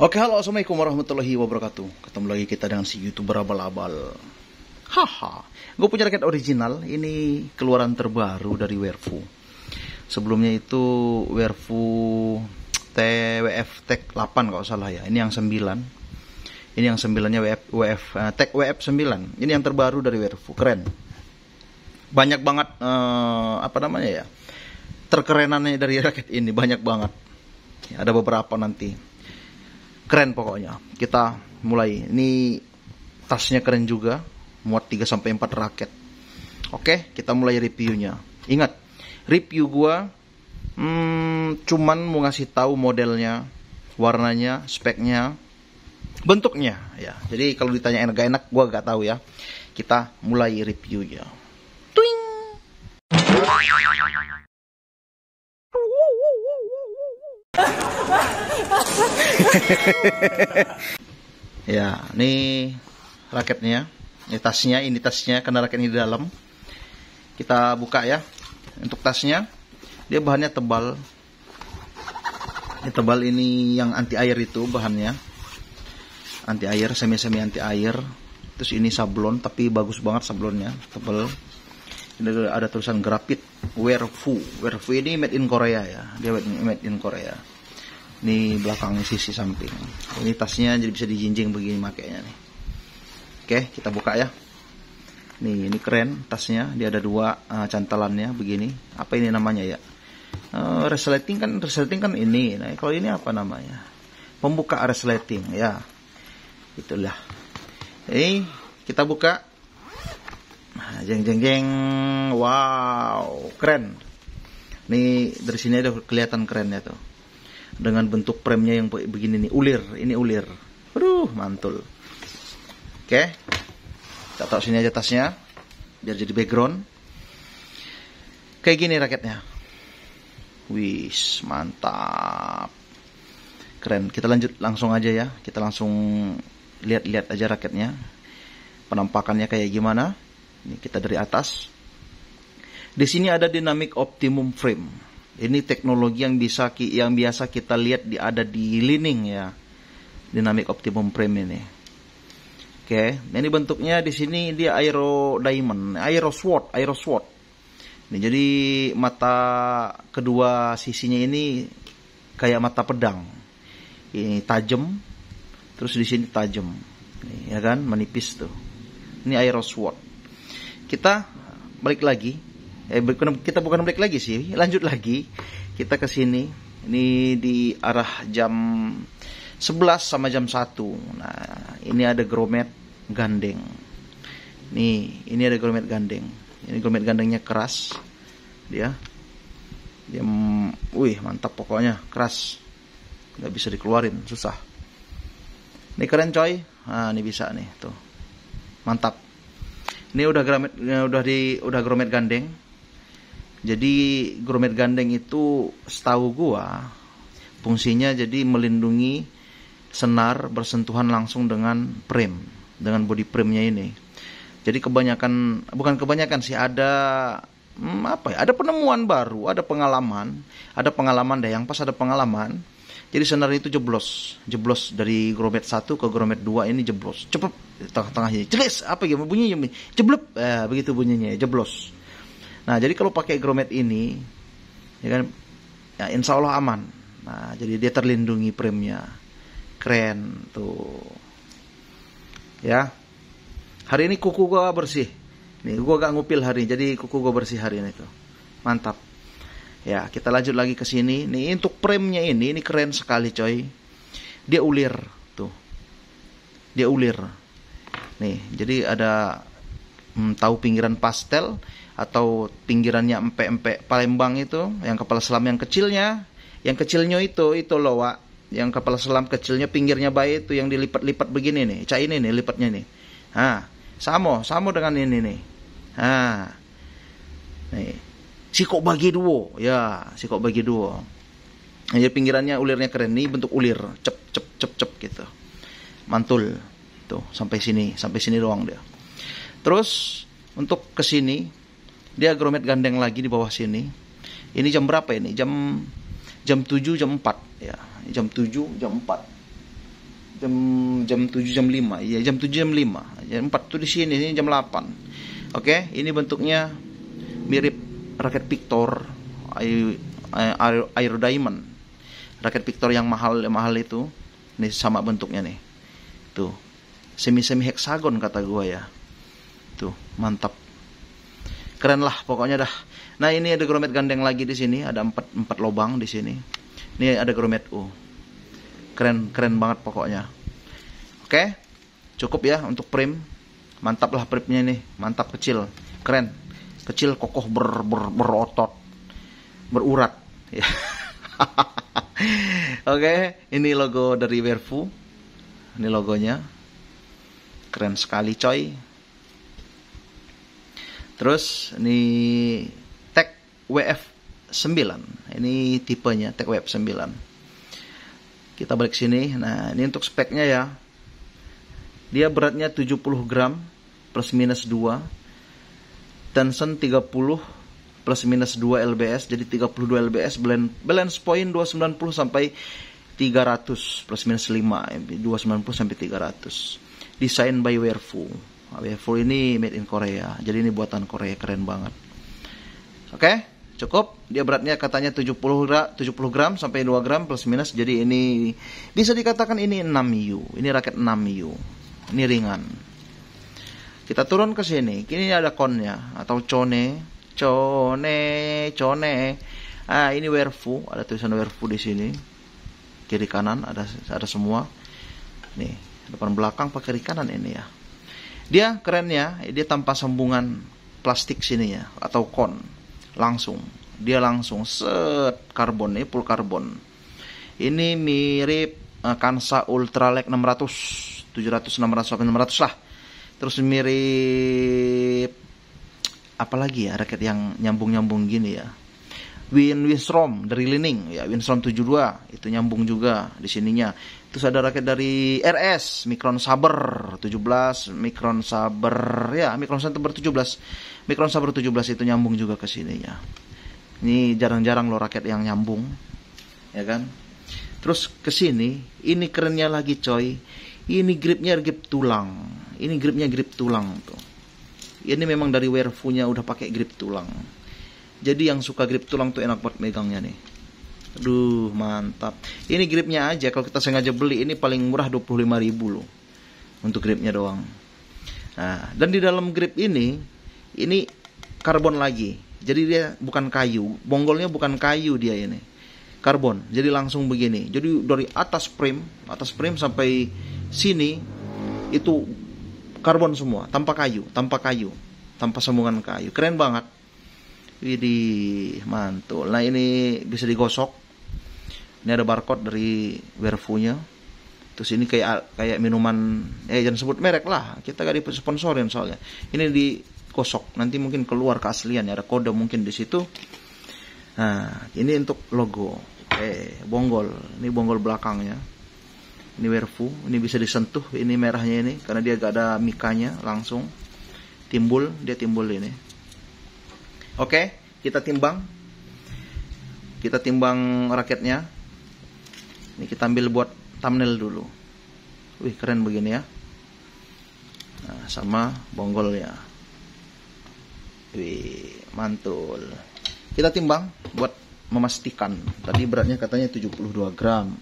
Oke, halo assalamualaikum warahmatullahi wabarakatuh. Ketemu lagi kita dengan si youtuber abal-abal. Haha, gue punya raket original. Ini keluaran terbaru dari Werfu. Sebelumnya itu Werfu TWF Tech 8 kalau salah ya. Ini yang 9. Ini yang 9-nya WF, WF uh, eh, Tech WF 9. Ini yang terbaru dari Werfu. Keren. Banyak banget uh, apa namanya ya? Terkerenannya dari raket ini banyak banget. ada beberapa nanti keren pokoknya kita mulai ini tasnya keren juga muat 3 sampai 4 raket oke kita mulai reviewnya ingat review gua hmm, cuman mau ngasih tahu modelnya warnanya speknya bentuknya ya jadi kalau ditanya enak enak gua gak tahu ya kita mulai reviewnya ya, ini raketnya. Ini tasnya, ini tasnya karena ini di dalam. Kita buka ya. Untuk tasnya, dia bahannya tebal. Ini tebal ini yang anti air itu bahannya. Anti air, semi-semi anti air. Terus ini sablon, tapi bagus banget sablonnya, tebal. Ini ada tulisan grafit, Werfu. Werfu ini made in Korea ya. Dia made in Korea ini belakang sisi samping ini tasnya jadi bisa dijinjing begini makainya nih oke kita buka ya nih ini keren tasnya dia ada dua uh, cantelannya begini apa ini namanya ya uh, resleting kan resleting kan ini nah kalau ini apa namanya pembuka resleting ya itulah ini kita buka nah, jeng jeng jeng wow keren nih dari sini ada kelihatan kerennya tuh dengan bentuk premnya yang begini nih ulir ini ulir aduh mantul oke okay. kita taruh sini aja tasnya biar jadi background kayak gini raketnya wis mantap keren kita lanjut langsung aja ya kita langsung lihat-lihat aja raketnya penampakannya kayak gimana ini kita dari atas di sini ada dynamic optimum frame ini teknologi yang bisa yang biasa kita lihat di ada di lining ya. Dynamic optimum frame ini. Oke, okay. ini bentuknya di sini dia aero diamond, aero sword, aero sword. Ini jadi mata kedua sisinya ini kayak mata pedang. Ini tajam, terus di sini tajam. Ya kan, menipis tuh. Ini aero sword. Kita balik lagi eh, kita bukan break lagi sih lanjut lagi kita ke sini ini di arah jam 11 sama jam 1 nah ini ada gromet gandeng nih ini ada gromet gandeng ini gromet gandengnya keras dia dia wih mantap pokoknya keras nggak bisa dikeluarin susah ini keren coy nah, ini bisa nih tuh mantap ini udah gromet eh, udah di udah gromet gandeng jadi grumet gandeng itu setahu gua fungsinya jadi melindungi senar bersentuhan langsung dengan prim, dengan body primnya ini. Jadi kebanyakan bukan kebanyakan sih ada hmm, apa ya? Ada penemuan baru, ada pengalaman, ada pengalaman deh yang pas ada pengalaman. Jadi senar itu jeblos, jeblos dari grommet satu ke grommet dua ini jeblos. Cepet tengah-tengahnya. Jelas apa gimana ya, bunyinya? Jeblep. Eh, begitu bunyinya, jeblos. Nah, jadi kalau pakai gromet ini, ya kan, ya insya Allah aman. Nah, jadi dia terlindungi premnya. Keren tuh. Ya. Hari ini kuku gua bersih. Nih, gua gak ngupil hari jadi kuku gua bersih hari ini tuh. Mantap. Ya, kita lanjut lagi ke sini. Nih, untuk premnya ini, ini keren sekali coy. Dia ulir tuh. Dia ulir. Nih, jadi ada hmm, tahu pinggiran pastel atau pinggirannya empek-empek Palembang itu, yang kepala selam yang kecilnya, yang kecilnya itu itu loh Wak. Yang kepala selam kecilnya pinggirnya bayi itu yang dilipat-lipat begini nih, cah ini nih lipatnya nih. Ah, sama, sama dengan ini nih. Ah. Nih. kok bagi dua, ya, kok bagi dua. Jadi pinggirannya ulirnya keren nih bentuk ulir, cep cep cep cep gitu. Mantul. Tuh, sampai sini, sampai sini doang dia. Terus untuk ke sini dia gromet gandeng lagi di bawah sini. Ini jam berapa ini? Jam jam 7 jam 4 ya. Jam 7 jam 4. Jam jam 7 jam 5. Iya, jam 7 jam 5. Jam 4 tuh di sini, ini jam 8. Oke, ini bentuknya mirip raket Victor Air eh, Diamond. Raket Victor yang mahal mahal itu. Ini sama bentuknya nih. Tuh. Semi-semi heksagon kata gua ya. Tuh, gitu. mantap. Keren lah pokoknya dah. Nah, ini ada grommet gandeng lagi di sini, ada empat empat lubang di sini. Ini ada grommet U. Keren keren banget pokoknya. Oke. Cukup ya untuk prim. Mantap lah primnya ini mantap kecil. Keren. Kecil kokoh ber, ber berotot. Berurat. Ya. Oke, ini logo dari Werfu. Ini logonya. Keren sekali, coy. Terus ini Tech WF 9. Ini tipenya Tech WF 9. Kita balik sini. Nah, ini untuk speknya ya. Dia beratnya 70 gram plus minus 2. Tension 30 plus minus 2 lbs jadi 32 lbs balance, balance point 290 sampai 300 plus minus 5 290 sampai 300 desain by Werfu WF4 ini made in Korea. Jadi ini buatan Korea keren banget. Oke, okay, cukup. Dia beratnya katanya 70 gram, 70 gram sampai 2 gram plus minus. Jadi ini bisa dikatakan ini 6U. Ini raket 6U. Ini ringan. Kita turun ke sini. Kini ada konnya atau cone, cone, cone. Ah, ini werfu, ada tulisan werfu di sini. Kiri kanan ada ada semua. Nih, depan belakang pakai kiri kanan ini ya. Dia keren ya, dia tanpa sambungan plastik sini ya atau kon langsung. Dia langsung set karbon ini ya, full karbon. Ini mirip uh, Kansa Ultralight 600, 700, 600, 600 lah. Terus mirip apalagi ya raket yang nyambung-nyambung gini ya Win Winstrom dari Lining ya Winstrom 72 itu nyambung juga di sininya. Terus ada raket dari RS Micron Saber 17, Micron Saber ya Micron Saber 17. Micron Saber 17 itu nyambung juga ke sininya. Ini jarang-jarang loh raket yang nyambung. Ya kan? Terus ke sini, ini kerennya lagi coy. Ini gripnya grip tulang. Ini gripnya grip tulang tuh. Ini memang dari werfunya udah pakai grip tulang jadi yang suka grip tulang tuh enak buat megangnya nih. Aduh, mantap. Ini gripnya aja kalau kita sengaja beli ini paling murah 25.000 loh. Untuk gripnya doang. Nah, dan di dalam grip ini ini karbon lagi. Jadi dia bukan kayu, bonggolnya bukan kayu dia ini. Karbon. Jadi langsung begini. Jadi dari atas frame, atas frame sampai sini itu karbon semua, tanpa kayu, tanpa kayu, tanpa sambungan kayu. Keren banget. Widih, mantul. Nah, ini bisa digosok. Ini ada barcode dari werfunya, Terus ini kayak kayak minuman eh jangan sebut merek lah. Kita gak di sponsorin soalnya. Ini digosok. Nanti mungkin keluar keaslian ya. Ada kode mungkin di situ. Nah, ini untuk logo. Eh, bonggol. Ini bonggol belakangnya. Ini Werfu. Ini bisa disentuh. Ini merahnya ini karena dia gak ada mikanya langsung. Timbul, dia timbul ini Oke, kita timbang. Kita timbang raketnya. Ini kita ambil buat thumbnail dulu. Wih, keren begini ya. Nah, sama bonggolnya. Wih, mantul. Kita timbang buat memastikan. Tadi beratnya katanya 72 gram.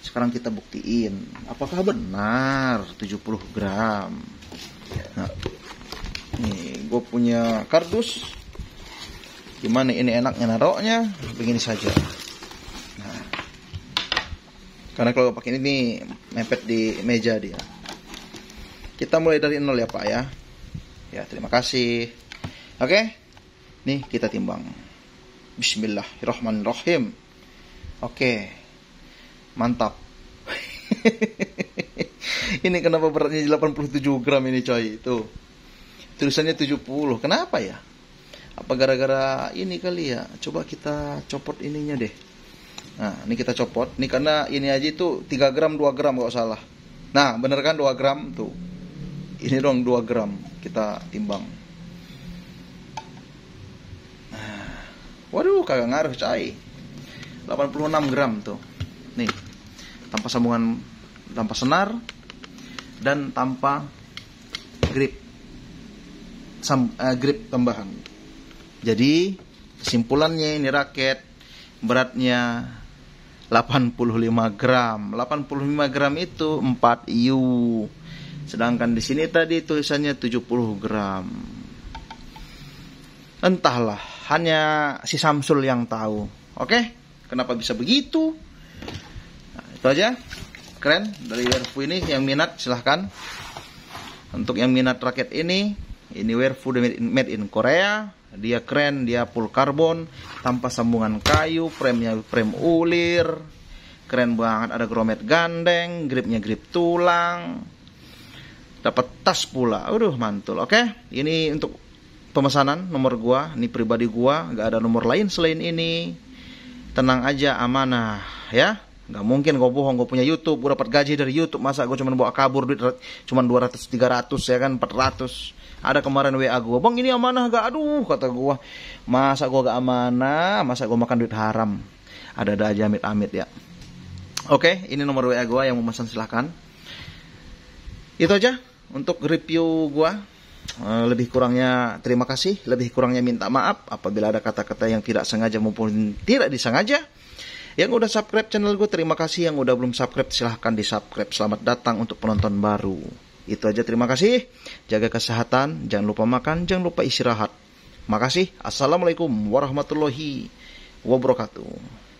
Sekarang kita buktiin apakah benar 70 gram. Nah, nih, gue punya kardus gimana ini enaknya naroknya begini saja nah. karena kalau pakai ini mepet di meja dia kita mulai dari nol ya pak ya ya terima kasih oke nih kita timbang Bismillahirrahmanirrahim oke mantap ini kenapa beratnya 87 gram ini coy itu tulisannya 70 kenapa ya apa gara-gara ini kali ya coba kita copot ininya deh nah ini kita copot ini karena ini aja itu 3 gram 2 gram kalau salah nah bener kan 2 gram tuh ini dong 2 gram kita timbang nah, waduh kagak ngaruh cai 86 gram tuh nih tanpa sambungan tanpa senar dan tanpa grip sam, uh, grip tambahan jadi kesimpulannya ini raket beratnya 85 gram. 85 gram itu 4 IU. Sedangkan di sini tadi tulisannya 70 gram. Entahlah, hanya si Samsul yang tahu. Oke, kenapa bisa begitu? Nah, itu aja. Keren dari Werfu ini yang minat silahkan. Untuk yang minat raket ini, ini Werfu made in Korea dia keren dia full karbon tanpa sambungan kayu frame nya frame ulir keren banget ada gromet gandeng gripnya grip tulang dapat tas pula aduh mantul oke okay? ini untuk pemesanan nomor gua ini pribadi gua nggak ada nomor lain selain ini tenang aja amanah ya nggak mungkin gue bohong gue punya YouTube gue dapat gaji dari YouTube masa gue cuma bawa kabur duit cuma 200 300 ya kan 400 ada kemarin WA gue bang ini amanah gak aduh kata gue masa gue gak amanah masa gue makan duit haram ada-ada aja amit-amit ya oke ini nomor WA gue yang mau pesan silahkan itu aja untuk review gue eh, lebih kurangnya terima kasih lebih kurangnya minta maaf apabila ada kata-kata yang tidak sengaja maupun tidak disengaja yang udah subscribe channel gue terima kasih yang udah belum subscribe silahkan di subscribe selamat datang untuk penonton baru itu aja terima kasih. Jaga kesehatan, jangan lupa makan, jangan lupa istirahat. Makasih. Assalamualaikum warahmatullahi wabarakatuh.